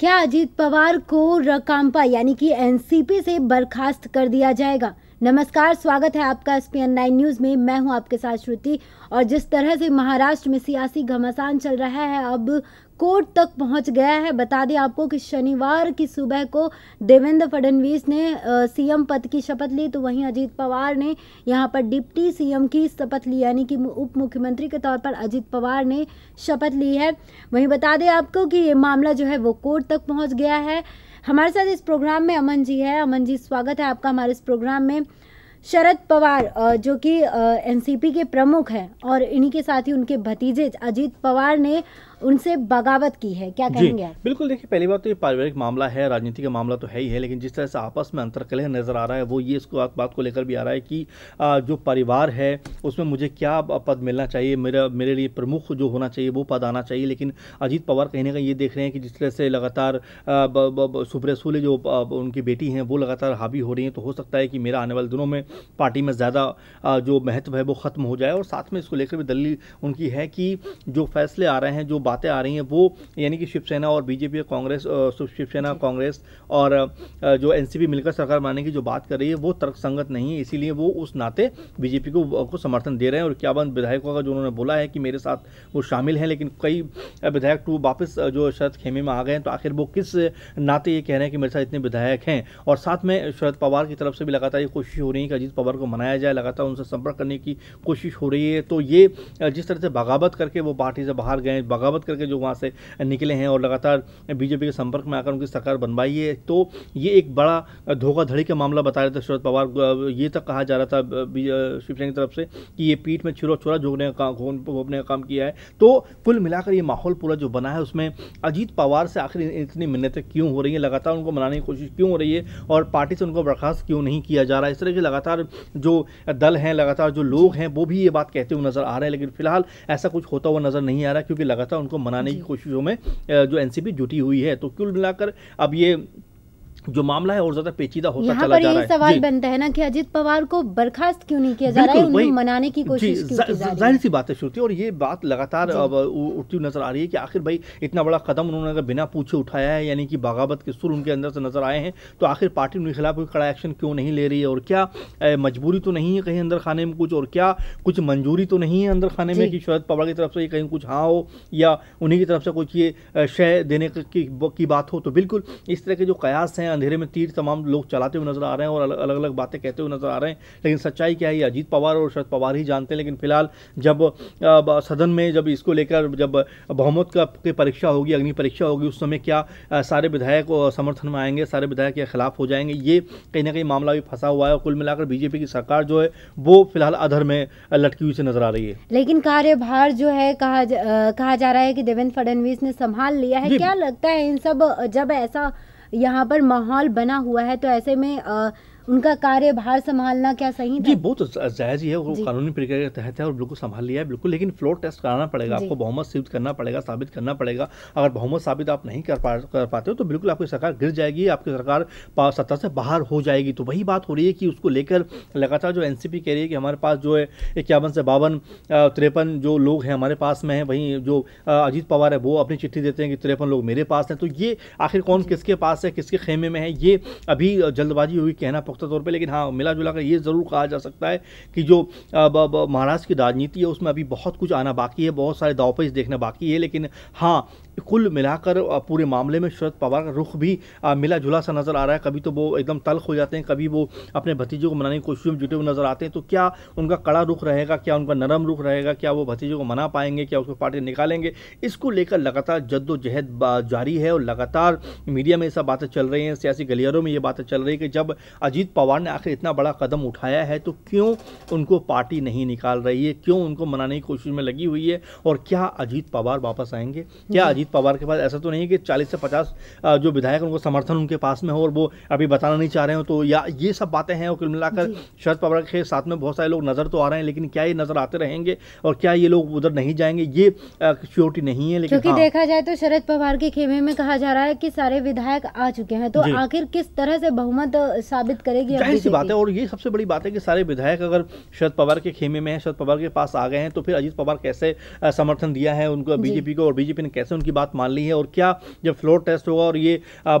क्या अजीत पवार को रकांपा यानी कि एनसीपी से बर्खास्त कर दिया जाएगा नमस्कार स्वागत है आपका एस पी नाइन न्यूज़ में मैं हूं आपके साथ श्रुति और जिस तरह से महाराष्ट्र में सियासी घमासान चल रहा है अब कोर्ट तक पहुंच गया है बता दें आपको कि शनिवार की सुबह को देवेंद्र फडणवीस ने सीएम पद की शपथ ली तो वहीं अजीत पवार ने यहां पर डिप्टी सीएम की शपथ ली यानी कि उप मुख्यमंत्री के तौर पर अजीत पवार ने शपथ ली है वहीं बता दें आपको कि ये मामला जो है वो कोर्ट तक पहुँच गया है हमारे साथ इस प्रोग्राम में अमन जी है अमन जी स्वागत है आपका हमारे इस प्रोग्राम में शरद पवार जो कि एनसीपी के प्रमुख हैं और इन्हीं के साथ ही उनके भतीजे अजीत पवार ने उनसे बगावत की है क्या कहेंगे आप बिल्कुल देखिए पहली बात तो ये पारिवारिक मामला है राजनीति का मामला तो है ही है लेकिन जिस तरह से आपस में अंतरकलह नजर आ रहा है वो ये इसको बात को लेकर भी आ रहा है कि जो परिवार है उसमें मुझे क्या पद मिलना चाहिए मेरा मेरे लिए प्रमुख जो होना चाहिए वो पद आना चाहिए लेकिन अजीत पवार कहीं ना ये देख रहे हैं कि जिस तरह से लगातार सुप्रिया सूले जो उनकी बेटी हैं वो लगातार हावी हो रही हैं तो हो सकता है कि मेरा आने वाले दिनों में पार्टी में ज़्यादा जो महत्व है वो ख़त्म हो जाए और साथ में इसको लेकर भी दलील उनकी है कि जो फैसले आ रहे हैं जो बातें आ रही हैं वो यानी कि शिवसेना और बीजेपी कांग्रेस शिवसेना कांग्रेस और जो एनसीपी मिलकर सरकार बनाने की जो बात कर रही है वो तर्कसंगत नहीं है इसीलिए वो उस नाते बीजेपी को, को समर्थन दे रहे हैं और इक्यावन विधायकों का जो उन्होंने बोला है कि मेरे साथ वो शामिल हैं लेकिन कई विधायक टू वापस जो शरद खेमे में आ गए हैं तो आखिर वो किस नाते ये कह रहे हैं कि मेरे साथ इतने विधायक हैं और साथ में शरद पवार की तरफ से भी लगातार ये कोशिश हो रही है कि अजीत पवार को मनाया जाए लगातार उनसे संपर्क करने की कोशिश हो रही है तो ये जिस तरह से बगावत करके वो पार्टी से बाहर गए बगावत बगावत करके जो वहाँ से निकले हैं और लगातार बीजेपी के संपर्क में आकर उनकी सरकार बनवाई है तो ये एक बड़ा धोखाधड़ी का मामला बता रहे थे शरद पवार ये तक कहा जा रहा था शिवसेना की तरफ से कि ये पीठ में छुरा छुरा झोंकने का काम घोपने का काम किया है तो कुल मिलाकर ये माहौल पूरा जो बना है उसमें अजीत पवार से आखिर इतनी मिन्नतें क्यों हो रही हैं लगातार उनको मनाने की कोशिश क्यों हो रही है और पार्टी से उनको बर्खास्त क्यों नहीं किया जा रहा है इस तरह के लगातार जो दल हैं लगातार जो लोग हैं वो भी ये बात कहते हुए नजर आ रहे हैं लेकिन फिलहाल ऐसा कुछ होता हुआ नजर नहीं आ रहा क्योंकि लगातार उनको मनाने की कोशिशों में जो एनसीपी जुटी हुई है तो कुल मिलाकर अब ये जो मामला है और ज्यादा पेचीदा होता यहाँ पर है सवाल बनता है ना कि अजीत पवार को बर्खास्त क्यों नहीं किया जा रहा है उन्हें मनाने की कोशिश जाहिर सी बात है श्रुति और ये बात लगातार उठती नजर आ रही है कि आखिर भाई इतना बड़ा कदम उन्होंने अगर बिना पूछे उठाया है यानी कि बागावत के सुर उनके अंदर से नजर आए हैं तो आखिर पार्टी उनके खिलाफ कोई कड़ा एक्शन क्यों नहीं ले रही है और क्या मजबूरी तो नहीं है कहीं अंदर खाने में कुछ और क्या कुछ मंजूरी तो नहीं है अंदर खाने में कि शरद पवार की तरफ से कहीं कुछ हाँ हो या उन्हीं की तरफ से कुछ ये शय देने की बात हो तो बिल्कुल इस तरह के जो कयास हैं अंधेरे में तीर तमाम लोग चलाते हुए नजर आ रहे हैं और अलग अलग, अलग बातें कहते हुए नजर आ रहे हैं लेकिन सच्चाई क्या है अजीत पवार और शरद पवार ही जानते हैं लेकिन फिलहाल जब सदन में जब इसको लेकर जब बहुमत का की परीक्षा होगी अग्नि परीक्षा होगी उस समय क्या सारे विधायक समर्थन में आएंगे सारे विधायक के खिलाफ हो जाएंगे ये कहीं ना कहीं मामला भी फंसा हुआ है और कुल मिलाकर बीजेपी की सरकार जो है वो फिलहाल अधर में लटकी हुई से नजर आ रही है लेकिन कार्यभार जो है कहा जा, कहा जा रहा है कि देवेंद्र फडणवीस ने संभाल लिया है क्या लगता है इन सब जब ऐसा यहाँ पर माहौल बना हुआ है तो ऐसे में उनका कार्यभार संभालना क्या सही था? जी बहुत तो जायज ही है वो कानूनी प्रक्रिया के तहत है और बिल्कुल संभाल लिया है बिल्कुल लेकिन फ्लोर टेस्ट कराना पड़ेगा आपको बहुमत सिद्ध करना पड़ेगा साबित करना पड़ेगा अगर बहुमत साबित आप नहीं कर पा कर पाते हो तो बिल्कुल आपकी सरकार गिर जाएगी आपकी सरकार सत्ता से बाहर हो जाएगी तो वही बात हो रही है कि उसको लेकर लगातार जो एन कह रही है कि हमारे पास जो है इक्यावन से बावन तिरपन जो लोग हैं हमारे पास में हैं वहीं जो अजीत पवार है वो अपनी चिट्ठी देते हैं कि तिरपन लोग मेरे पास हैं तो ये आखिर कौन किसके पास है किसके खेमे में है ये अभी जल्दबाजी हुई कहना पुख्ता तौर पर लेकिन हाँ मिला जुला कर ये ज़रूर कहा जा सकता है कि जो महाराष्ट्र की राजनीति है उसमें अभी बहुत कुछ आना बाकी है बहुत सारे दावपेज देखना बाकी है लेकिन हाँ कुल मिलाकर पूरे मामले में शरद पवार का रुख भी मिला जुला सा नज़र आ रहा है कभी तो वो एकदम तल्ख हो जाते हैं कभी वो अपने भतीजे को मनाने की कोशिश में जुटे हुए नज़र आते हैं तो क्या उनका कड़ा रुख रहेगा क्या उनका नरम रुख रहेगा क्या वो भतीजे को मना पाएंगे क्या उसको पार्टी निकालेंगे इसको लेकर लगातार जद्दोजहद जारी है और लगातार मीडिया में ये सब बातें चल रही हैं सियासी गलियारों में ये बातें चल रही है कि जब अजीत पवार ने आखिर इतना बड़ा कदम उठाया है तो क्यों उनको पार्टी नहीं निकाल रही है क्यों उनको मनाने की कोशिश में लगी हुई है और क्या अजीत पवार वापस आएंगे क्या अजीत अजीत पवार के पास ऐसा तो नहीं है कि चालीस से पचास जो विधायक उनको समर्थन उनके पास में हो और वो अभी बताना नहीं चाह रहे हो तो या ये सब बातें हैं और कुल मिलाकर शरद पवार के साथ में बहुत सारे लोग नज़र तो आ रहे हैं लेकिन क्या ये नज़र आते रहेंगे और क्या ये लोग उधर नहीं जाएंगे ये श्योरिटी नहीं है लेकिन क्योंकि हाँ। देखा जाए तो शरद पवार के खेमे में कहा जा रहा है कि सारे विधायक आ चुके हैं तो आखिर किस तरह से बहुमत साबित करेगी जाहिर सी बात है और ये सबसे बड़ी बात है कि सारे विधायक अगर शरद पवार के खेमे में है शरद पवार के पास आ गए हैं तो फिर अजीत पवार कैसे समर्थन दिया है उनको बीजेपी को और बीजेपी ने कैसे उनकी बात मान ली है और क्या जब फ्लोर टेस्ट होगा और ये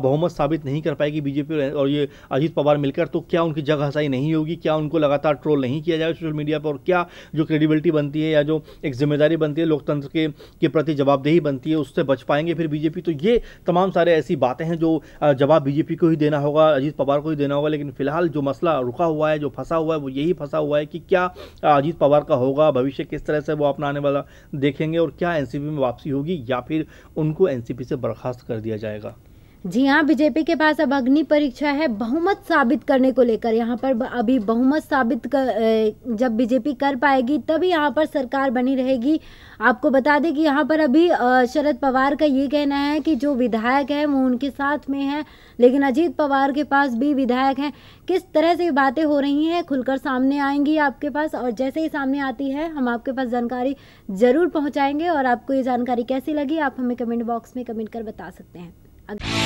बहुमत साबित नहीं कर पाएगी बीजेपी और ये अजीत पवार मिलकर तो क्या उनकी जगह हसाई नहीं होगी क्या उनको लगातार ट्रोल नहीं किया जाएगा सोशल मीडिया पर और क्या जो क्रेडिबिलिटी बनती है या जो एक जिम्मेदारी बनती है लोकतंत्र के के प्रति जवाबदेही बनती है उससे बच पाएंगे फिर बीजेपी तो ये तमाम सारे ऐसी बातें हैं जो जवाब बीजेपी को ही देना होगा अजीत पवार को ही देना होगा लेकिन फिलहाल जो मसला रुका हुआ है जो फंसा हुआ है वो यही फंसा हुआ है कि क्या अजीत पवार का होगा भविष्य किस तरह से वो अपना आने वाला देखेंगे और क्या एनसीपी में वापसी होगी या फिर उनको एनसीपी से बर्खास्त कर दिया जाएगा जी हाँ बीजेपी के पास अब अग्नि परीक्षा है बहुमत साबित करने को लेकर यहाँ पर अभी बहुमत साबित कर, जब बीजेपी कर पाएगी तभी यहाँ पर सरकार बनी रहेगी आपको बता दें कि यहाँ पर अभी शरद पवार का ये कहना है कि जो विधायक है वो उनके साथ में है लेकिन अजीत पवार के पास भी विधायक हैं किस तरह से बातें हो रही हैं खुलकर सामने आएंगी आपके पास और जैसे ही सामने आती है हम आपके पास जानकारी ज़रूर पहुँचाएंगे और आपको ये जानकारी कैसी लगी आप हमें कमेंट बॉक्स में कमेंट कर बता सकते हैं